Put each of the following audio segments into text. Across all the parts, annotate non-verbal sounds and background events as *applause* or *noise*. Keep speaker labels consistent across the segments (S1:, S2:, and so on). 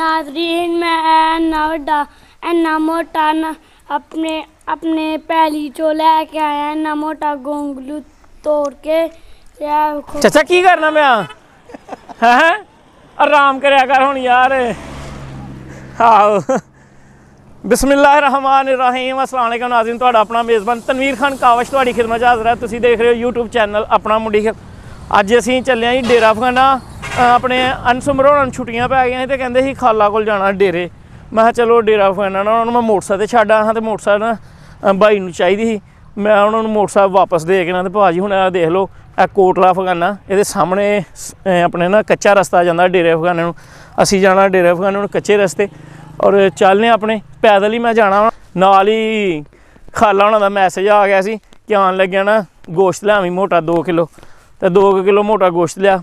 S1: नाजरीन मैं नवडा मोटा न अपने अपने पहली चो लैके आया नमोटा गोंगलू तोड़ के चाचा की करना मैं हैं आराम कर हूँ यार आओ बिस्मिल्लाहिर्रहमानिर्रहीम अस्सलाम वालेकुम नाज़रीन ਤੁਹਾਡਾ ਆਪਣਾ ਮੇਜ਼ਬਾਨ ਤਨਵੀਰ ਖਾਨ ਕਾਵਸ਼ ਤੁਹਾਡੀ ਖਿਦਮਤ ਹਾਜ਼ਰ ਹੈ ਤੁਸੀਂ ਦੇਖ ਰਹੇ ਹੋ YouTube ਚੈਨਲ ਆਪਣਾ ਮੁੰਡੀ ਅੱਜ ਅਸੀਂ ਚੱਲੇ ਆਂ ਜੀ ਡੇਰਾ ਫਗਾਨਾ ਆਪਣੇ ਅਨਸਮਰੋਂ ਛੁੱਟੀਆਂ ਪੈ ਗਈਆਂ ਤੇ ਕਹਿੰਦੇ ਸੀ ਖਾਲਾ ਕੋਲ ਜਾਣਾ ਡੇਰੇ ਮੈਂ ਕਿਹਾ ਚਲੋ ਡੇਰਾ ਫੈਨਾ ਨਾ ਉਹਨਾਂ ਨੂੰ ਮੈਂ ਮੋਟਰਸਾਈਕਲ ਤੇ ਛੱਡ ਹਾਂ ਤੇ ਮੋਟਰਸਾਈਕਲ ਨਾ ਭਾਈ ਨੂੰ ਚਾਹੀਦੀ ਸੀ ਮੈਂ ਉਹਨਾਂ ਨੂੰ ਮੋਟਰਸਾਈਕਲ ਵਾਪਸ ਦੇ ਕੇ ਨਾ ਤੇ ਭਾਜੀ ਹੁਣ ਆ ਦੇਖ ਲਓ ਇਹ ਕੋਟਲਾ ਫਗਾਨਾ ਇਹਦੇ ਸਾਹਮਣੇ ਆਪਣੇ ਨਾ ਕੱਚਾ ਰਸਤਾ ਜਾਂਦਾ ਡੇਰੇ ਫਗਾਨੇ ਨੂੰ ਅਸੀਂ ਜਾਣਾ ਡੇਰੇ ਫਗਾਨੇ ਨੂੰ ਕੱਚੇ ਰਸਤੇ ਔਰ ਚੱਲਨੇ ਆਪਣੇ ਪੈਦਲ ਹੀ ਮੈਂ ਜਾਣਾ ਨਾਲ ਹੀ ਖਾਲਾ ਉਹਨਾਂ ਦਾ ਮੈਸੇਜ ਆ ਗਿਆ ਸੀ ਕਿ ਆਣ ਲੱਗਿਆ ਨਾ ਗੋਸ਼ਤ ਆਵੀਂ ਮੋਟਾ 2 ਕਿਲੋ ਤੇ 2 ਕਿਲੋ ਮੋਟਾ ਗੋਸ਼ਤ ਲਿਆ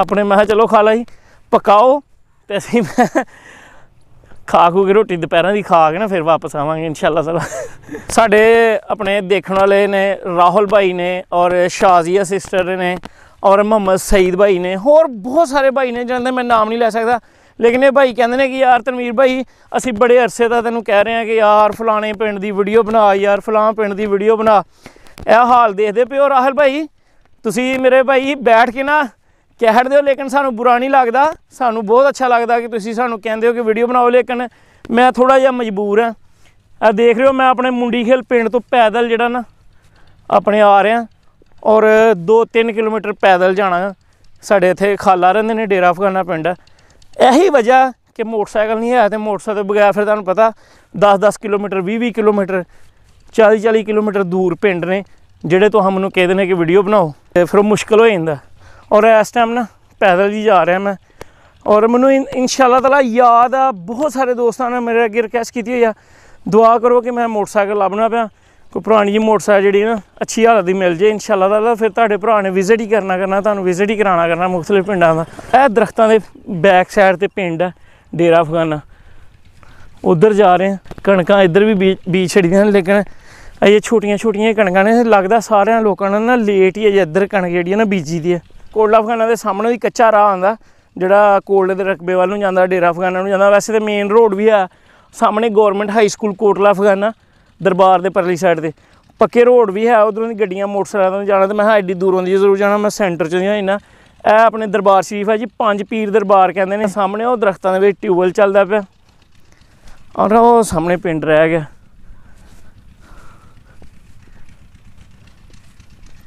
S1: ਆਪਣੇ ਮੈਂ ਚਲੋ ਖਾ ਲਈ ਪਕਾਓ ਤੇ ਅਸੀਂ ਖਾ ਖੂ ਕੇ ਰੋਟੀ ਦੁਪਹਿਰਾਂ ਦੀ ਖਾ ਕੇ ਨਾ ਫਿਰ ਵਾਪਸ ਆਵਾਂਗੇ ਇਨਸ਼ਾਅੱਲਾ ਸਲਾ ਸਾਡੇ ਆਪਣੇ ਦੇਖਣ ਵਾਲੇ ਨੇ ਰਾਹੁਲ ਭਾਈ ਨੇ ਔਰ ਸ਼ਾਜ਼ੀਆ ਸਿਸਟਰ ਨੇ ਔਰ ਮੁਹੰਮਦ ਸਈਦ ਭਾਈ ਨੇ ਹੋਰ ਬਹੁਤ ਸਾਰੇ ਭਾਈ ਨੇ ਜਿਹਨਾਂ ਦਾ ਮੈਂ ਨਾਮ ਨਹੀਂ ਲੈ ਸਕਦਾ ਲੇਕਿਨ ਇਹ ਭਾਈ ਕਹਿੰਦੇ ਨੇ ਕਿ ਯਾਰ ਤਨਵੀਰ ਭਾਈ ਅਸੀਂ ਬੜੇ ਅਰਸੇ ਦਾ ਤੈਨੂੰ ਕਹਿ ਰਹੇ ਹਾਂ ਕਿ ਯਾਰ ਫਲਾਣੇ ਪਿੰਡ ਦੀ ਵੀਡੀਓ ਬਣਾ ਯਾਰ ਫਲਾਣ ਪਿੰਡ ਦੀ ਵੀਡੀਓ ਬਣਾ ਇਹ ਹਾਲ ਦੇਖਦੇ ਪਿਓ ਰਾਹੁਲ ਭਾਈ ਤੁਸੀਂ ਮੇਰੇ ਭਾਈ ਬੈਠ ਕੇ ਨਾ ਕਹਿੜਦੇ ਹੋ ਲੇਕਿਨ ਸਾਨੂੰ ਬੁਰਾ ਨਹੀਂ ਲੱਗਦਾ ਸਾਨੂੰ ਬਹੁਤ ਅੱਛਾ ਲੱਗਦਾ ਕਿ ਤੁਸੀਂ ਸਾਨੂੰ ਕਹਿੰਦੇ ਹੋ ਕਿ ਵੀਡੀਓ ਬਣਾਓ ਲੇਕਿਨ ਮੈਂ ਥੋੜਾ ਜਿਹਾ ਮਜਬੂਰ ਆ ਆ ਦੇਖ ਰਹੇ ਹੋ ਮੈਂ ਆਪਣੇ ਮੁੰਡੀ ਖੇਲ ਪਿੰਡ ਤੋਂ ਪੈਦਲ ਜਿਹੜਾ ਨਾ ਆਪਣੇ ਆ ਰਿਹਾ ਔਰ 2-3 ਕਿਲੋਮੀਟਰ ਪੈਦਲ ਜਾਣਾ ਸਾਡੇ ਇੱਥੇ ਖਾਲਾ ਰਹਿੰਦੇ ਨੇ ਡੇਰਾ ਫਗਾਨਾ ਪਿੰਡ ਇਹੀ ਵਜ੍ਹਾ ਕਿ ਮੋਟਰਸਾਈਕਲ ਨਹੀਂ ਹੈ ਤੇ ਮੋਟਰਸਾਈਕਲ ਤੋਂ ਬਗੈਰ ਫਿਰ ਤੁਹਾਨੂੰ ਪਤਾ 10-10 ਕਿਲੋਮੀਟਰ 20-20 ਕਿਲੋਮੀਟਰ 40-40 ਕਿਲੋਮੀਟਰ ਦੂਰ ਪਿੰਡ ਨੇ ਜਿਹੜੇ ਤੋਂ ਹਮ ਨੂੰ ਕਹਿੰਦੇ ਨੇ ਕਿ ਵੀਡੀਓ ਬਣਾਓ ਤੇ ਫਿਰ ਮੁਸ਼ਕਲ ਹੋ ਜਾਂਦਾ ਔਰ ਇਸ ਟਾਈਮ ਨਾ ਪੈਦਲ ਹੀ ਜਾ ਰਿਹਾ ਮੈਂ ਔਰ ਮੈਨੂੰ ਇਨਸ਼ਾਅੱਲਾ ਤਾਲਾ ਯਾਦ ਆ ਬਹੁਤ ਸਾਰੇ ਦੋਸਤਾਂ ਨੇ ਮੇਰੇ ਅੱਗੇ ਰਿਕਵੈਸਟ ਕੀਤੀ ਹੋਈ ਆ ਦੁਆ ਕਰੋ ਕਿ ਮੈਂ ਮੋਟਰਸਾਈਕਲ ਲੱਭਣਾ ਪਿਆ ਕੋਈ ਪੁਰਾਣੀ ਜੀ ਮੋਟਰਸਾਈਕਲ ਜਿਹੜੀ ਨਾ ਅੱਛੀ ਹਾਲਤ ਦੀ ਮਿਲ ਜੇ ਇਨਸ਼ਾਅੱਲਾ ਤਾਲਾ ਫਿਰ ਤੁਹਾਡੇ ਭਰਾ ਨੇ ਵਿਜ਼ਿਟ ਹੀ ਕਰਨਾ ਕਰਨਾ ਤੁਹਾਨੂੰ ਵਿਜ਼ਿਟ ਹੀ ਕਰਾਣਾ ਕਰਨਾ ਮੁਖਤਲਿਫ ਪਿੰਡਾਂ ਦਾ ਇਹ ਦਰਖਤਾਂ ਦੇ ਬੈਕ ਸਾਈਡ ਤੇ ਪਿੰਡ ਆ ਡੇਰਾ ਫਗਾਨਾ ਉਧਰ ਜਾ ਰਹੇ ਆ ਕਣਕਾਂ ਇੱਧਰ ਵੀ ਬੀਜ ਛੜੀਆਂ ਨੇ ਲੇਕਿਨ ਇਹ ਛੋਟੀਆਂ ਛੋਟੀਆਂ ਕਣਕਾਂ ਨੇ ਲੱਗਦਾ ਸਾਰਿਆਂ ਲੋਕਾਂ ਨੇ ਨਾ ਲੇਟ ਹੀ ਇੱਧਰ ਕਣਕ ਜਿਹੜੀ ਹੈ ਨਾ ਬੀਜੀ ਦੀ ਹੈ ਕੋਲਡ ਅਫਗਾਨਾ ਦੇ ਸਾਹਮਣੇ ਹੀ ਕੱਚਾ ਰਾਹ ਆਉਂਦਾ ਜਿਹੜਾ ਕੋਲਡ ਦੇ ਰਕਬੇ ਵੱਲ ਨੂੰ ਜਾਂਦਾ ਡੇਰਾ ਅਫਗਾਨਾ ਨੂੰ ਜਾਂਦਾ ਵੈਸੇ ਤੇ ਮੇਨ ਰੋਡ ਵੀ ਆ ਸਾਹਮਣੇ government high school Kotla Afghana ਦਰਬਾਰ ਦੇ ਪਰਲੀ ਸਾਈਡ ਤੇ ਪੱਕੇ ਰੋਡ ਵੀ ਹੈ ਉਧਰੋਂ ਦੀ ਗੱਡੀਆਂ ਮੋਟਰਸਾਈਕਲਾਂ ਤੋਂ ਜਾਣਾ ਤੇ ਮੈਂ ਐਡੀ ਦੂਰੋਂ ਦੀ ਜ਼ਰੂਰ ਜਾਣਾ ਮੈਂ ਸੈਂਟਰ ਚ ਨਹੀਂ ਨਾ ਇਹ ਆਪਣੇ ਦਰਬਾਰ ਸ਼ਰੀਫ ਹੈ ਜੀ ਪੰਜ ਪੀਰ ਦਰਬਾਰ ਕਹਿੰਦੇ ਨੇ ਸਾਹਮਣੇ ਉਹ ਦਰਖਤਾਂ ਦੇ ਵਿੱਚ ਟਿਊਬਲ ਚੱਲਦਾ ਪਿਆ ਔਰ ਉਹ ਸਾਹਮਣੇ ਪਿੰਡ ਰਹਿ ਗਿਆ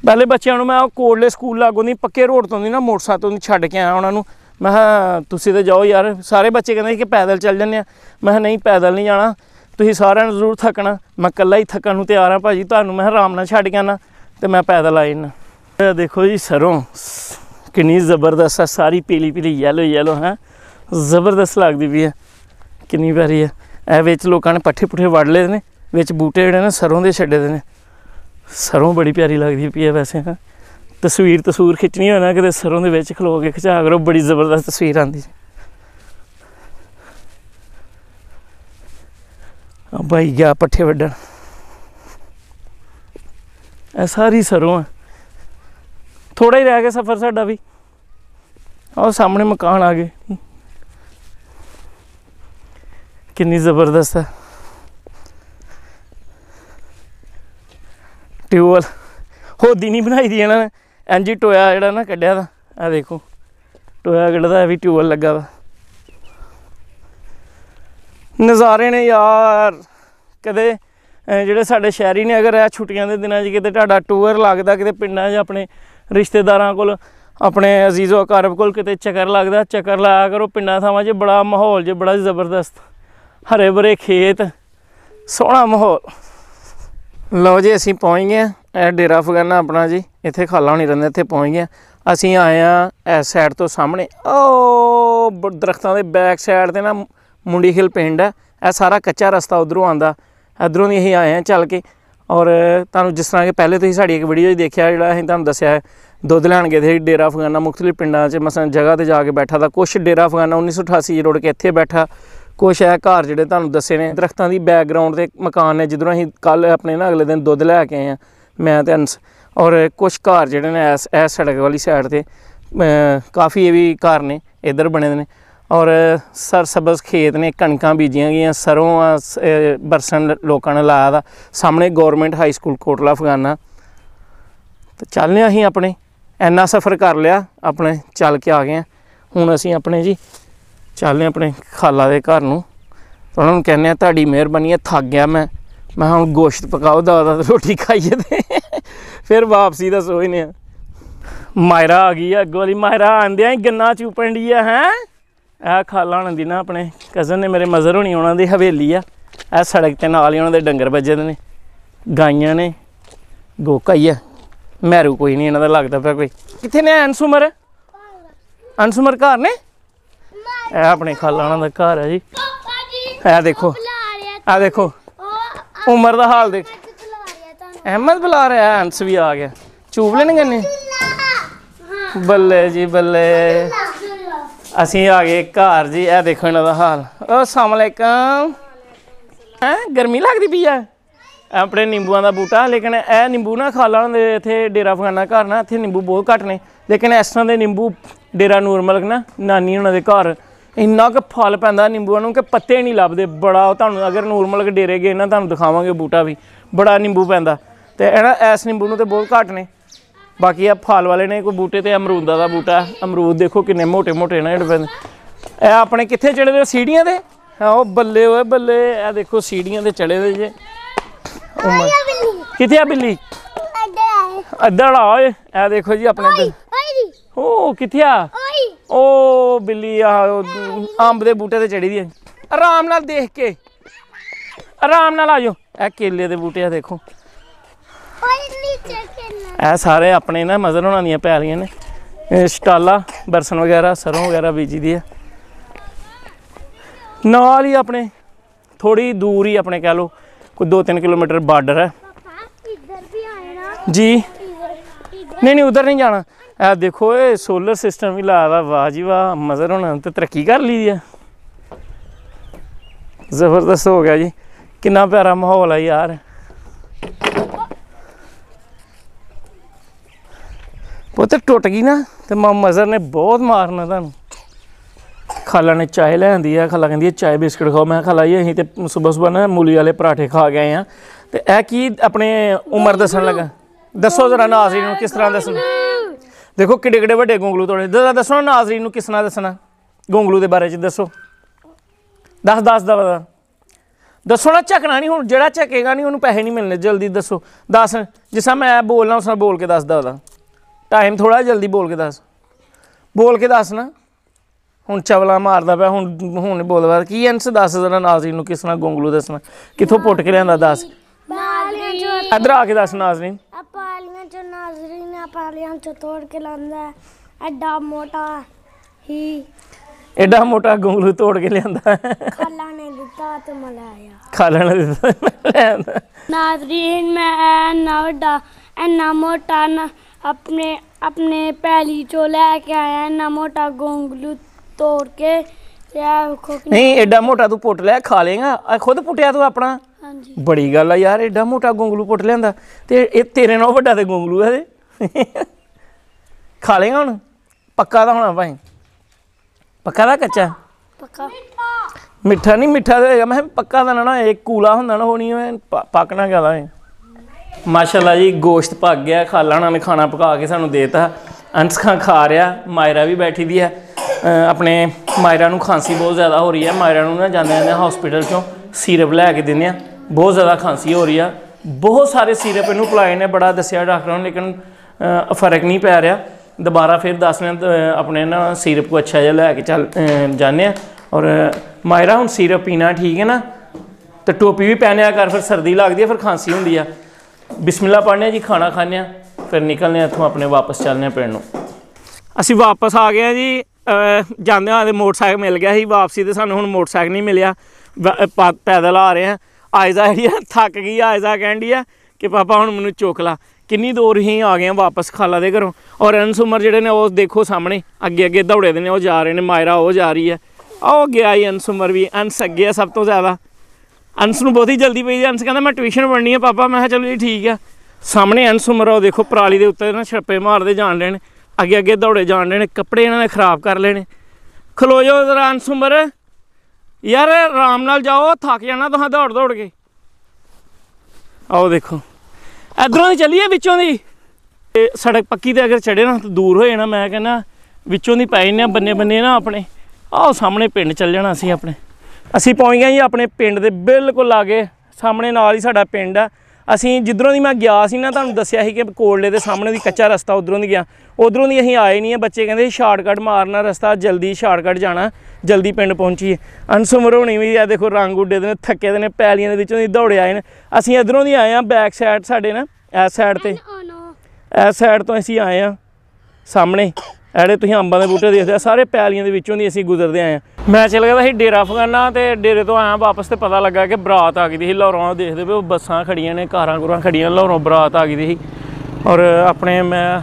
S1: ਪਹਿਲੇ ਬੱਚਿਆਂ ਨੂੰ ਮੈਂ ਉਹ ਸਕੂਲ ਲਾਗੋਂ ਦੀ ਪੱਕੇ ਰੋਡ ਤੋਂ ਦੀ ਨਾ ਮੋਟਰਸਾਈਕਲ ਤੋਂ ਦੀ ਛੱਡ ਕੇ ਆਇਆ ਉਹਨਾਂ ਨੂੰ ਮੈਂ ਕਿਹਾ ਤੁਸੀਂ ਤੇ ਜਾਓ ਯਾਰ ਸਾਰੇ ਬੱਚੇ ਕਹਿੰਦੇ ਕਿ ਪੈਦਲ ਚੱਲ ਜੰਨੇ ਆ ਮੈਂ ਕਿਹਾ ਨਹੀਂ ਪੈਦਲ ਨਹੀਂ ਜਾਣਾ ਤੁਸੀਂ ਸਾਰਿਆਂ ਨੂੰ ਜ਼ਰੂਰ ਥੱਕਣਾ ਮੈਂ ਇਕੱਲਾ ਹੀ ਥੱਕਣ ਨੂੰ ਤਿਆਰ ਆ ਭਾਜੀ ਤੁਹਾਨੂੰ ਮੈਂ ਆਰਾਮ ਨਾਲ ਛੱਡ ਗਿਆ ਨਾ ਤੇ ਮੈਂ ਪੈਦਲ ਆਇਆ ਨਾ ਇਹ ਦੇਖੋ ਜੀ ਸਰੋਂ ਕਿੰਨੀ ਜ਼ਬਰਦਸਤ ਆ ਸਾਰੀ ਪੀਲੀ ਪੀਲੀ ਯੈਲੋ ਯੈਲੋ ਹੈ ਜ਼ਬਰਦਸਤ ਲੱਗਦੀ ਵੀ ਹੈ ਕਿੰਨੀ ਵਾਰੀ ਹੈ ਇਹ ਵਿੱਚ ਲੋਕਾਂ ਨੇ ਪੱਠੇ ਪੁੱਠੇ ਵੜ ਲਏ ਨੇ ਵਿੱਚ ਬੂਟੇ ਜਿਹੜੇ ਨੇ ਸਰੋਂ ਦੇ ਛੱਡੇ ਦੇ ਨੇ ਸਰੋਂ ਬੜੀ ਪਿਆਰੀ ਲੱਗਦੀ ਪਈ ਐ ਵੈਸੇ ਹਾਂ ਤਸਵੀਰ ਤਸੂਰ ਖਿੱਚਣੀ ਹੋਵੇ ਨਾ ਕਿਤੇ ਸਰੋਂ ਦੇ ਵਿੱਚ ਖਲੋ ਕੇ ਖਿਚਾ ਕਰੋ ਬੜੀ ਜ਼ਬਰਦਸਤ ਤਸਵੀਰ ਆਂਦੀ ਆ ਬਾਈ ਗਿਆ ਪੱਠੇ ਵੱਡਣ ਐ ਸਾਰੀ ਸਰੋਂ ਆ ਥੋੜਾ ਹੀ ਰਹਿ ਗਿਆ ਸਫ਼ਰ ਸਾਡਾ ਵੀ ਆਹ ਸਾਹਮਣੇ ਮਕਾਨ ਆ ਗਏ ਕਿੰਨੀ ਜ਼ਬਰਦਸਤ ਹੈ ਟਿਊਬਲ ਹੋਦੀ ਨਹੀਂ ਬਣਾਈ ਦੀ ਇਹਨਾਂ ਨੇ ਐਂਜੀ ਟੋਇਆ ਜਿਹੜਾ ਨਾ ਕੱਢਿਆ ਦਾ ਆ ਦੇਖੋ ਟੋਇਆ ਕੱਢਦਾ ਵੀ ਟਿਊਬਲ ਲੱਗਾ ਵਾ ਨਜ਼ਾਰੇ ਨੇ ਯਾਰ ਕਦੇ ਜਿਹੜੇ ਸਾਡੇ ਸ਼ਹਿਰੀ ਨੇ ਅਗਰ ਇਹ ਛੁੱਟੀਆਂ ਦੇ ਦਿਨਾਂ 'ਚ ਕਿਤੇ ਤੁਹਾਡਾ ਟੂਰ ਲੱਗਦਾ ਕਿਤੇ ਪਿੰਡਾਂ 'ਚ ਆਪਣੇ ਰਿਸ਼ਤੇਦਾਰਾਂ ਕੋਲ ਆਪਣੇ ਅਜ਼ੀਜ਼ੋ ਅਕਰਬ ਕੋਲ ਕਿਤੇ ਚੱਕਰ ਲੱਗਦਾ ਚੱਕਰ ਲਾਇਆ ਕਰੋ ਪਿੰਡਾਂ ਥਾਵਾਂ 'ਚ ਬੜਾ ਮਾਹੌਲ ਜੇ ਬੜਾ ਜ਼ਬਰਦਸਤ ਹਰੇ ਭਰੇ ਖੇਤ ਸੋਹਣਾ ਮਾਹੌਲ ਲਓ ਜੀ ਅਸੀਂ ਪਹੁੰਚ ਗਏ ਇਹ ਡੇਰਾ ਫਗਾਨਾ ਆਪਣਾ ਜੀ ਇੱਥੇ ਖਾਲਾ ਨਹੀਂ ਰਹਿੰਦੇ ਇੱਥੇ ਪਹੁੰਚ ਗਏ ਅਸੀਂ ਆਏ ਆ ਇਸ ਸਾਈਡ ਤੋਂ ਸਾਹਮਣੇ ਓ ਦਰਖਤਾਂ ਦੇ ਬੈਕ ਸਾਈਡ ਤੇ ਨਾ ਮੁੰਡੀ ਹਿਲ ਪਿੰਡ ਹੈ ਇਹ ਸਾਰਾ ਕੱਚਾ ਰਸਤਾ ਉਧਰੋਂ ਆਂਦਾ ਇਧਰੋਂ ਦੀ ਅਸੀਂ ਆਏ ਆ ਚੱਲ ਕੇ ਔਰ ਤੁਹਾਨੂੰ ਜਿਸ ਤਰ੍ਹਾਂ ਕਿ ਪਹਿਲੇ ਤੁਸੀਂ ਸਾਡੀ ਇੱਕ ਵੀਡੀਓ ਹੀ ਦੇਖਿਆ ਜਿਹੜਾ ਅਸੀਂ ਤੁਹਾਨੂੰ ਦੱਸਿਆ ਦੁੱਧ ਲੈਣ ਗਏ ਸੀ ਡੇਰਾ ਫਗਾਨਾ ਮੁਖਤਲਿਫ ਪਿੰਡਾਂ 'ਚ ਮਸਾਂ ਜਗ੍ਹਾ ਤੇ ਜਾ ਕੇ ਬੈਠਾ ਦਾ ਕੁਛ ਡੇਰਾ ਫਗਾਨਾ 1988 ਰੋਡ ਕੇ ਇੱਥੇ ਬੈਠਾ ਕੁਝ ਹੈ ਘਰ ਜਿਹੜੇ ਤੁਹਾਨੂੰ ਦੱਸੇ ਨੇ ਦਰਖਤਾਂ ਦੀ ਬੈਕਗ੍ਰਾਉਂਡ ਤੇ ਮਕਾਨ ਨੇ ਜਿੱਦੋਂ ਅਸੀਂ ਕੱਲ ਆਪਣੇ ਨਾਲ ਅਗਲੇ ਦਿਨ ਦੁੱਧ ਲੈ ਕੇ ਆਏ ਆ ਮੈਂ ਤੇ ਅਨਸ ਔਰ ਕੁਝ ਘਰ ਜਿਹੜੇ ਨੇ ਐਸ ਐਸ ਸੜਕ ਵਾਲੀ ਸਾਈਡ ਤੇ ਕਾਫੀ ਇਹ ਵੀ ਘਰ ਨੇ ਇਧਰ ਬਣੇ ਨੇ ਔਰ ਸਰਸਬਜ਼ ਖੇਤ ਨੇ ਕਣਕਾਂ ਬੀਜੀਆਂ ਗਈਆਂ ਸਰੋਂ ਆ ਬਰਸਨ ਲੋਕਾਂ ਨੇ ਲਾਇਆ ਦਾ ਸਾਹਮਣੇ government high school Kotla Afghana ਤੇ ਚੱਲਨੇ ਅਸੀਂ ਆਪਣੇ ਐਨਾ ਸਫ਼ਰ ਕਰ ਲਿਆ ਆਪਣੇ ਚੱਲ ਕੇ ਆ ਗਏ ਹੁਣ ਅਸੀਂ ਆਪਣੇ ਜੀ ਚੱਲਨੇ ਆਪਣੇ ਖਾਲਾ ਦੇ ਘਰ ਨੂੰ ਉਹਨਾਂ ਨੂੰ ਕਹਿੰਨੇ ਆ ਤੁਹਾਡੀ ਮਿਹਰਬਾਨੀ ਹੈ ਥੱਕ ਗਿਆ ਮੈਂ ਮੈਂ ਹੁਣ ਗੋਸ਼ਤ ਪਕਾਓ ਦਾ ਰੋਟੀ ਖਾਈਏ ਤੇ ਫਿਰ ਵਾਪਸੀ ਦਾ ਸੋਚਨੇ ਆ ਮਾਇਰਾ ਆ ਗਈ ਆ ਅੱਗੋਂ ਵਾਲੀ ਮਾਇਰਾ ਆਂਦੇ ਆ ਗੰਨਾ ਚੂਪਣ ਦੀ ਆ ਹੈ ਆ ਖਾਲਾ ਹਣ ਦੀ ਨਾ ਆਪਣੇ ਕਜ਼ਨ ਨੇ ਮੇਰੇ ਮਜ਼ਰ ਹੋਣੀ ਉਹਨਾਂ ਦੀ ਹਵੇਲੀ ਆ ਐ ਸੜਕ ਤੇ ਨਾਲ ਹੀ ਉਹਨਾਂ ਦੇ ਡੰਗਰ ਵੱਜੇ ਨੇ ਗਾਈਆਂ ਨੇ ਗੋਕਾ ਹੀ ਆ ਮੈਰੂ ਕੋਈ ਨਹੀਂ ਇਹਨਾਂ ਦਾ ਲੱਗਦਾ ਪਿਆ ਕੋਈ ਕਿੱਥੇ ਨੇ ਅਨਸੁਮਰ ਅਨਸੁਮਰ ਘਰ ਨੇ ਇਹ ਆਪਣੇ ਖਾਲਾਣਾ ਦਾ ਘਰ ਹੈ ਜੀ ਇਹ ਦੇਖੋ ਆ ਦੇਖੋ ਉਮਰ ਦਾ ਹਾਲ ਦੇਖ ਅਹਿਮਦ ਬੁਲਾ ਰਿਹਾ ਹੰਸ ਵੀ ਆ ਗਿਆ ਚੂਬ ਲੈਣ ਗੰਨੇ ਬੱਲੇ ਜੀ ਬੱਲੇ ਅਸੀਂ ਆ ਗਏ ਘਰ ਜੀ ਇਹ ਦੇਖੋ ਇਹਨਾਂ ਦਾ ਹਾਲ ਅਸਲਾਮ ਅਸਲਾਮੁਅਲੈਕਮ ਹੈ ਗਰਮੀ ਲੱਗਦੀ ਪਈ ਆ ਆਪਣੇ ਨਿੰਬੂਆਂ ਦਾ ਬੂਟਾ ਲੇਕਿਨ ਇਹ ਨਿੰਬੂ ਨਾ ਖਾਲਾਂ ਦੇ ਇੱਥੇ ਡੇਰਾ ਫਗਾਨਾ ਘਰ ਨਾ ਇੱਥੇ ਨਿੰਬੂ ਬਹੁਤ ਘਟ ਨੇ ਲੇਕਿਨ ਇਸ ਤਰ੍ਹਾਂ ਦੇ ਨਿੰਬੂ ਡੇਰਾ ਨੂਰਮਲਕ ਨਾ ਨਾਨੀ ਉਹਨਾਂ ਦੇ ਘਰ ਇੰਨਾ ਕੁ ਫਲ ਪੈਂਦਾ ਨਿੰਬੂਆਂ ਨੂੰ ਕਿ ਪੱਤੇ ਨਹੀਂ ਲੱਭਦੇ ਬੜਾ ਤੁਹਾਨੂੰ ਅਗਰ ਨੋਰਮਲ ਡੇਰੇ ਗਏ ਨਾ ਤੁਹਾਨੂੰ ਦਿਖਾਵਾਂਗੇ ਬੂਟਾ ਵੀ ਬੜਾ ਨਿੰਬੂ ਪੈਂਦਾ ਤੇ ਇਹਨਾਂ ਐਸ ਨਿੰਬੂ ਨੂੰ ਤੇ ਬਹੁਤ ਘਾਟ ਨੇ ਬਾਕੀ ਆ ਫਲ ਵਾਲੇ ਨੇ ਕੋਈ ਬੂਟੇ ਤੇ ਅਮਰੂਦਾਂ ਦਾ ਬੂਟਾ ਅਮਰੂਦ ਦੇਖੋ ਕਿੰਨੇ ਮੋٹے ਮੋٹے ਨੇ ਪੈਂਦੇ ਇਹ ਆਪਣੇ ਕਿੱਥੇ ਚੜੇ ਦੇ ਸੀੜੀਆਂ ਦੇ ਉਹ ਬੱਲੇ ਓਏ ਬੱਲੇ ਇਹ ਦੇਖੋ ਸੀੜੀਆਂ ਤੇ ਚੜੇ ਦੇ ਜੇ ਕਿੱਥੇ ਆ ਬਿੱਲੀ ਅੱਧੜ ਆ ਓਏ ਇਹ ਦੇਖੋ ਜੀ ਆਪਣੇ ਉਹ ਕਿੱਥੇ ਆ ਉਹ ਬਿੱਲੀ ਆ ਆਂਬ ਦੇ ਬੂਟੇ ਤੇ ਚੜੀ ਦੀ ਆਰਾਮ ਨਾਲ ਦੇਖ ਕੇ ਆਰਾਮ ਨਾਲ ਆਜੋ ਇਹ ਕੇਲੇ ਦੇ ਬੂਟੇ ਆ ਦੇਖੋ ਓਏ ਇਹ ਸਾਰੇ ਆਪਣੇ ਨਾ ਮਜ਼ਰ ਹੋਣਾਂ ਦੀਆਂ ਪਿਆਰੀਆਂ ਨੇ ਸਟਾਲਾ ਬਰਸਨ ਵਗੈਰਾ ਸਰੋਂ ਵਗੈਰਾ ਬੀਜੀ ਦੀ ਹੈ ਨਾਲ ਹੀ ਆਪਣੇ ਥੋੜੀ ਦੂਰ ਹੀ ਆਪਣੇ ਕਹਿ ਲੋ ਕੋਈ 2-3 ਕਿਲੋਮੀਟਰ ਬਾਰਡਰ ਹੈ ਜੀ ਨਹੀਂ ਨਹੀਂ ਉਧਰ ਨਹੀਂ ਜਾਣਾ ਇਹ ਦੇਖੋ ਇਹ ਸੋਲਰ ਸਿਸਟਮ ਵੀ ਲਾਇਆ ਵਾਹ ਜੀ ਵਾਹ ਮਜ਼ਰ ਹੁਣ ਤੇ ਤਰੱਕੀ ਕਰ ਲਈ ਆ ਜ਼ਬਰਦਸਤ ਹੋ ਗਿਆ ਜੀ ਕਿੰਨਾ ਪਿਆਰਾ ਮਾਹੌਲ ਆ ਯਾਰ ਪੁੱਤ ਟੁੱਟ ਗਈ ਨਾ ਤੇ ਮਾਂ ਮਜ਼ਰ ਨੇ ਬਹੁਤ ਮਾਰਨਾ ਤੁਹਾਨੂੰ ਖਾਲਾ ਨੇ ਚਾਹ ਲੈਂਦੀ ਆ ਖਾਲਾ ਕਹਿੰਦੀ ਆ ਚਾਹ ਬਿਸਕਟ ਖਾਓ ਮੈਂ ਖਾਲਾ ਜੀ ਅਸੀਂ ਤੇ ਸਵੇਰ ਸਵੇਰ ਨਾ ਮੂਲੀ ਵਾਲੇ ਪਰਾਠੇ ਖਾ ਗਏ ਆ ਤੇ ਇਹ ਕੀ ਆਪਣੇ ਉਮਰ ਦੱਸਣ ਲੱਗਾ ਦੱਸੋ ਜ਼ਰਾ ਨਾਜ਼ਰੀ ਨੂੰ ਕਿਸ ਤਰ੍ਹਾਂ ਦੱਸਣਾ ਦੇਖੋ ਕਿੱਡੇ ਕਿੱਡੇ ਵੱਡੇ ਗੋਂਗਲੂ ਤੋੜੇ ਦੱਸਣਾ ਦੱਸੋ ਨਾਜ਼ਰੀਨ ਨੂੰ ਕਿਸਨਾ ਦੱਸਣਾ ਗੋਂਗਲੂ ਦੇ ਬਾਰੇ ਚ ਦੱਸੋ ਦੱਸ ਦੱਸ ਦਾ ਦੱਸੋ ਨਾ ਝਕਣਾ ਨਹੀਂ ਹੁਣ ਜਿਹੜਾ ਝਕੇਗਾ ਨਹੀਂ ਉਹਨੂੰ ਪੈਸੇ ਨਹੀਂ ਮਿਲਣੇ ਜਲਦੀ ਦੱਸੋ ਦੱਸ ਜਿਸਾ ਮੈਂ ਬੋਲਣਾ ਉਸ ਨਾਲ ਬੋਲ ਕੇ ਦੱਸਦਾ ਉਹਦਾ ਟਾਈਮ ਥੋੜਾ ਜਲਦੀ ਬੋਲ ਕੇ ਦੱਸ ਬੋਲ ਕੇ ਦੱਸ ਨਾ ਹੁਣ ਚਵਲਾ ਮਾਰਦਾ ਪਿਆ ਹੁਣ ਹੁਣ ਬੋਲਦਾ ਕੀ ਐਂਸ ਦੱਸ ਜਰਾ ਨਾਜ਼ਰੀਨ ਨੂੰ ਕਿਸ ਨਾਲ ਗੋਂਗਲੂ ਦੱਸਣਾ ਕਿੱਥੋਂ ਪੁੱਟ ਕੇ ਲਿਆਂਦਾ ਦੱਸ ਇਧਰ ਆ ਕੇ ਦੱਸ ਨਾਜ਼ਰੀਨ ਆਪਾਲੀਆਂ ਚ ਨਾਜ਼ਰੀਨ ਇਹਨਾਂ ਪਾਲਿਆਂ ਚ ਤੋੜ ਕੇ ਲਾਂਦਾ ਐਡਾ ਮੋਟਾ ਹੀ ਐਡਾ ਮੋਟਾ ਗੁੰਗਲੂ ਤੋੜ ਕੇ ਲਿਆਂਦਾ ਖਾਲਾ ਨੇ ਦਿੱਤਾ ਤੇ ਮਲਾਇਆ ਖਾਲਾ ਨੇ ਦਿੱਤਾ ਨਾਜ਼ਰੀਨ ਮੈਂ ਐਨਾ ਵੱਡਾ ਐਨਾ ਮੋਟਾ ਨਾ ਆਪਣੇ ਆਪਣੇ ਪੈਲੀ ਚੋ ਲੈ ਕੇ ਆਇਆ ਐਨਾ ਮੋਟਾ ਗੁੰਗਲੂ ਤੋੜ ਕੇ ਲਿਆ ਕਿ ਨਹੀਂ ਐਡਾ ਮੋਟਾ ਤੂੰ ਪੁੱਟ ਲਿਆ ਖਾ ਲੇਗਾ ਖੁਦ ਪੁੱਟਿਆ ਤੂੰ ਆਪਣਾ ਹਾਂਜੀ ਬੜੀ ਗੱਲ ਆ ਯਾਰ ਐਡਾ ਮੋਟਾ ਗੁੰਗਲੂ ਪੁੱਟ ਲਿਆਂਦਾ ਤੇ ਇਹ ਤੇਰੇ ਨਾਲੋਂ ਵੱਡਾ ਤੇ ਗੁੰਗਲੂ ਹੈ *laughs* ਖਾ ਲੇਗਾ ਹੁਣ ਪੱਕਾ ਦਾ ਹੋਣਾ ਭਾਈ ਪੱਕਾ ਦਾ ਕੱਚਾ ਪੱਕਾ ਮਿੱਠਾ ਨਹੀਂ ਮਿੱਠਾ ਦਾ ਹੈਗਾ ਮੈਂ ਪੱਕਾ ਦਾ ਨਾ ਨਾ ਇਹ ਕੂਲਾ ਹੁੰਦਾ ਨਾ ਹੋਣੀ ਪੱਕਣਾ ਗਿਆਦਾ ਹੈ ਮਾਸ਼ਾਅੱਲਾ ਜੀ ਗੋਸ਼ਤ ਪੱਕ ਗਿਆ ਖਾ ਲਾਣਾ ਨੇ ਖਾਣਾ ਪਕਾ ਕੇ ਸਾਨੂੰ ਦੇਤਾ ਅੰਸ ਖਾਂ ਖਾ ਰਿਆ ਮਾਇਰਾ ਵੀ ਬੈਠੀ ਦੀ ਹੈ ਆਪਣੇ ਮਾਇਰਾ ਨੂੰ ਖਾਂਸੀ ਬਹੁਤ ਜ਼ਿਆਦਾ ਹੋ ਰਹੀ ਹੈ ਮਾਇਰਾ ਨੂੰ ਨਾ ਜਾਂਦੇ ਜਾਂਦੇ ਹਸਪੀਟਲ ਚੋਂ ਸੀਰਪ ਲੈ ਕੇ ਦਿੰਦੇ ਆ ਬਹੁਤ ਜ਼ਿਆਦਾ ਖਾਂਸੀ ਹੋ ਰਹੀ ਆ ਬਹੁਤ ਸਾਰੇ ਸੀਰਪ ਇਹਨੂੰ ਪਲਾਏ ਨੇ ਬੜਾ ਦੱਸਿਆ ਡਾਕਟਰਾਂ ਨੇ ਲੇਕਿਨ ਫਰਕ ਨਹੀਂ ਪੈ ਰਿਹਾ ਦੁਬਾਰਾ ਫਿਰ ਦੱਸ ਮਿੰਟ ਆਪਣੇ ਨਾ ਸਿਰਪ ਕੋ ਅੱਛਾ ਜਿਹਾ ਲੈ ਕੇ ਚੱਲ ਜਾਂਦੇ ਆ ਔਰ ਮਾਇਰਾ ਹੁਣ ਸਿਰਪ ਪੀਣਾ ਠੀਕ ਹੈ ਨਾ ਤੇ ਟੋਪੀ ਵੀ ਪਹਿਨਿਆ ਕਰ ਫਿਰ ਸਰਦੀ ਲੱਗਦੀ ਹੈ ਫਿਰ ਖਾਂਸੀ ਹੁੰਦੀ ਆ ਬਿਸਮਿਲ੍ਲਾ ਪੜ੍ਹਨੇ ਜੀ ਖਾਣਾ ਖਾਣੇ ਆ ਫਿਰ ਨਿਕਲਨੇ ਇੱਥੋਂ ਆਪਣੇ ਵਾਪਸ ਚੱਲਨੇ ਪਿੰਡ ਨੂੰ ਅਸੀਂ ਵਾਪਸ ਆ ਗਏ ਆ ਜੀ ਜਾਂਦੇ ਆ ਦੇ ਮੋਟਰਸਾਈਕਲ ਮਿਲ ਗਿਆ ਸੀ ਵਾਪਸੀ ਤੇ ਸਾਨੂੰ ਹੁਣ ਮੋਟਰਸਾਈਕਲ ਨਹੀਂ ਮਿਲਿਆ ਪੈਦਲ ਆ ਰਹੇ ਆ ਆਇਜ਼ਾ ਜਿਹੜੀ ਥੱਕ ਗਈ ਆਇਜ਼ਾ ਕਹਿੰਦੀ ਆ ਕਿ ਪਾਪਾ ਹੁਣ ਮੈਨੂੰ ਚੋਕ ਲਾ ਕਿੰਨੀ ਦੂਰ ਹੀ ਆ ਗਏ ਆ ਵਾਪਸ ਖਾਲਾ ਦੇ ਘਰੋਂ ਔਰ ਅਨਸ ਜਿਹੜੇ ਨੇ ਉਹ ਦੇਖੋ ਸਾਹਮਣੇ ਅੱਗੇ ਅੱਗੇ ਦੌੜੇ ਦੇ ਨੇ ਉਹ ਜਾ ਰਹੇ ਨੇ ਮਾਇਰਾ ਉਹ ਜਾ ਰਹੀ ਹੈ ਉਹ ਗਿਆ ਹੀ ਅਨਸ ਵੀ ਅਨਸ ਅੱਗੇ ਆ ਸਭ ਤੋਂ ਜ਼ਿਆਦਾ ਅਨਸ ਨੂੰ ਬਹੁਤ ਹੀ ਜਲਦੀ ਪਈ ਅਨਸ ਕਹਿੰਦਾ ਮੈਂ ਟਿਊਸ਼ਨ ਪੜ੍ਹਨੀ ਹੈ ਪਾਪਾ ਮੈਂ ਕਿਹਾ ਚਲੋ ਜੀ ਠੀਕ ਆ ਸਾਹਮਣੇ ਅਨਸ ਉਹ ਦੇਖੋ ਪਰਾਲੀ ਦੇ ਉੱਤੇ ਨਾ ਛੱਪੇ ਮਾਰਦੇ ਜਾਣ ਲੈਣ ਅੱਗੇ ਅੱਗੇ ਦੌੜੇ ਜਾਣ ਲੈਣ ਕੱਪੜੇ ਇਹਨਾਂ ਦੇ ਖਰਾਬ ਕਰ ਲੈਣ ਖਲੋ ਜਾਓ ਜ਼ਰਾ ਅਨਸ ਉਮਰ ਯਾਰ ਆਰਾਮ ਨਾਲ ਜਾਓ ਥੱਕ ਜਾਣਾ ਤੁਸੀਂ ਦੌੜ ਦੌੜ ਕੇ ਆਓ ਦੇਖੋ ਇਧਰੋਂ ਦੀ ਚੱਲੀਏ ਵਿੱਚੋਂ ਦੀ ਤੇ ਸੜਕ ਪੱਕੀ ਤੇ ਅਗਰ ਚੜੇ ਨਾ ਦੂਰ ਹੋ ਜਾਣਾ ਮੈਂ ਕਹਿੰਦਾ ਵਿੱਚੋਂ ਦੀ ਪੈ ਜੰਨੇ ਬੰਨੇ ਬੰਨੇ ਨਾ ਆਪਣੇ ਆਹ ਸਾਹਮਣੇ ਪਿੰਡ ਚੱਲ ਜਾਣਾ ਅਸੀਂ ਆਪਣੇ ਅਸੀਂ ਪਹੁੰਚ ਗਏ ਜੀ ਆਪਣੇ ਪਿੰਡ ਦੇ ਬਿਲਕੁਲ ਲਾਗੇ ਸਾਹਮਣੇ ਨਾਲ ਹੀ ਸਾਡਾ ਪਿੰਡ ਆ ਅਸੀਂ ਜਿੱਧਰੋਂ ਦੀ ਮੈਂ ਗਿਆ ਸੀ ਨਾ ਤੁਹਾਨੂੰ ਦੱਸਿਆ ਸੀ ਕਿ ਕੋੜਲੇ ਦੇ ਸਾਹਮਣੇ ਦੀ ਕੱਚਾ ਰਸਤਾ ਉਧਰੋਂ ਦੀ ਗਿਆ ਉਧਰੋਂ ਦੀ ਅਸੀਂ ਆਏ ਨਹੀਂ ਆ ਬੱਚੇ ਕਹਿੰਦੇ ਸ਼ਾਰਟਕਟ ਮਾਰਨਾ ਰਸਤਾ ਜਲਦੀ ਸ਼ਾਰਟਕਟ ਜਾਣਾ ਜਲਦੀ ਪਿੰਡ ਪਹੁੰਚੀਏ ਅਨਸਮਰ ਹੋਣੀ ਵੀ ਆ ਦੇਖੋ ਰੰਗ ਉੱਡੇ ਦੇ ਨੇ ਥੱਕੇ ਦੇ ਨੇ ਪੈਲੀਆਂ ਦੇ ਵਿੱਚੋਂ ਦੀ ਦੌੜੇ ਆਏ ਨੇ ਅਸੀਂ ਇਧਰੋਂ ਦੀ ਆਏ ਆ ਬੈਕ ਸਾਈਡ ਸਾਡੇ ਨਾ ਇਸ ਸਾਈਡ ਤੇ ਇਸ ਸਾਈਡ ਤੋਂ ਅਸੀਂ ਆਏ ਆ ਸਾਹਮਣੇ ਐੜੇ ਤੁਸੀਂ ਅੰਬਾਂ ਦੇ ਬੂਟੇ ਦੇਖਦੇ ਆ ਸਾਰੇ ਪੈਲੀਆਂ ਦੇ ਵਿੱਚੋਂ ਦੀ ਅਸੀਂ ਗੁਜ਼ਰਦੇ ਆਏ ਆ ਮੈਂ ਚਲ ਗਿਆ ਸੀ ਡੇਰਾ ਫਗਾਨਾ ਤੇ ਡੇਰੇ ਤੋਂ ਆਇਆ ਵਾਪਸ ਤੇ ਪਤਾ ਲੱਗਾ ਕਿ ਬਰਾਤ ਆ ਗਈ ਸੀ ਲਾਹੌਰੋਂ ਦੇਖਦੇ ਪਏ ਬੱਸਾਂ ਖੜੀਆਂ ਨੇ ਕਾਰਾਂ ਗੁਰਾਂ ਖੜੀਆਂ ਲਾਹੌਰੋਂ ਬਰਾਤ ਆ ਗਈ ਸੀ ਔਰ ਆਪਣੇ ਮੈਂ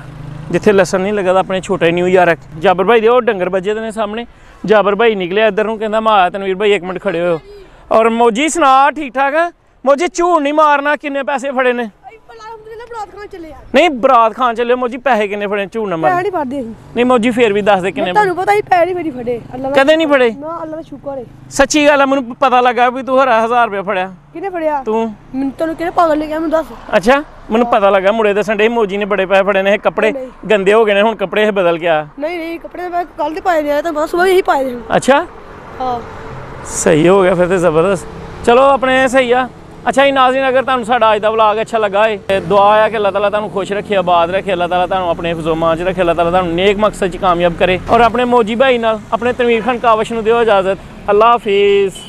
S1: ਜਿੱਥੇ ਲਸਣ ਨਹੀਂ ਲੱਗਦਾ ਆਪਣੇ ਛੋਟੇ ਨਿਊ ਯਾਰ ਜਾਬਰ ਭਾਈ ਦੇ ਉਹ ਡੰਗਰ ਵੱਜੇ ਤੇ ਨੇ ਸਾਹਮਣੇ ਜਾਬਰ ਭਾਈ ਨਿਕਲਿਆ ਇੱਧਰ ਨੂੰ ਕਹਿੰਦਾ ਮੈਂ ਤਨਵੀਰ ਭਾਈ 1 ਮਿੰਟ ਖੜੇ ਹੋ ਔਰ ਮੋਜੀ ਸੁਣਾ ਠੀਕ ਠਾਕ ਮੋਜੀ ਝੂਣ ਨਹੀਂ ਮਾਰਨਾ ਕਿੰਨੇ ਪੈਸੇ ਫੜੇ ਨੇ ਬਰਾਤ ਖਾਨ ਚੱਲੇ ਆ ਨਹੀਂ ਬਰਾਤ ਖਾਨ ਚੱਲੇ ਮੋਜੀ ਪੈਸੇ ਕਿੰਨੇ ਫੜੇ ਝੂਠ ਨਾ ਮਾਰ ਪੈਸੇ ਨਹੀਂ ਫੜਦੇ ਅਸੀਂ ਨਹੀਂ ਮੋਜੀ ਫੇਰ ਵੀ ਦੱਸ ਦੇ ਕਿੰਨੇ ਤੁਹਾਨੂੰ ਪਤਾ ਹੀ ਪੈਸੇ ਨਹੀਂ ਮੇਰੀ ਫੜੇ ਅੱਲਾ ਕਦੇ ਨਹੀਂ ਫੜੇ ਨਾ ਅੱਲਾ ਦਾ ਸ਼ੁਕਰ ਹੈ ਸੱਚੀ ਗੱਲ ਹੈ ਮੈਨੂੰ ਪਤਾ ਲੱਗਾ ਵੀ ਤੂੰ ਹਰਾ 1000 ਰੁਪਏ ਫੜਿਆ ਕਿੰਨੇ ਫੜਿਆ ਤੂੰ ਮੈਨੂੰ ਤੈਨੂੰ ਕਿਹੜਾ ਪਾਗਲ ਲੈ ਗਿਆ ਮੈਨੂੰ ਦੱਸ ਅੱਛਾ ਮੈਨੂੰ ਪਤਾ ਲੱਗਾ ਮੁੜੇ ਦੱਸਣ ਸੰਡੇ ਮੋਜੀ ਨੇ ਬੜੇ ਪੈਸੇ ਫੜੇ ਨੇ ਇਹ ਕੱਪੜੇ ਗੰਦੇ ਹੋ ਗਏ ਨੇ ਹੁਣ ਕੱਪੜੇ ਇਹ ਬਦਲ ਗਿਆ ਨਹੀਂ ਨਹੀਂ ਕੱਪੜੇ ਮੈਂ ਕੱਲ ਦੇ ਪਾਏ ਨੇ ਆ ਤਾਂ ਬਸ ਸਵੇਰ ਹੀ ਪਾਏ ਨੇ ਅੱਛਾ ਹਾਂ ਸਹੀ ਹੋ ਗਿਆ ਫਿਰ ਤੇ ਜ਼ਬਰਦਸਤ ਚਲੋ ਆਪਣੇ ਸਹੀ ਆ अच्छा जी नाजरीन अगर तुम साज का बलाग अच्छा लगा है दुआ है कि अल्लाह तला तुम खुश रखे आबाद रखे अल्लाह तला तुम अपने जुम्मा च रखे अल्लाह तला नेक मकसद कामयाब करे और अपने मौजी भाई न अपने तमीर खान कावश में दो इजाजत अल्लाह हाफिज़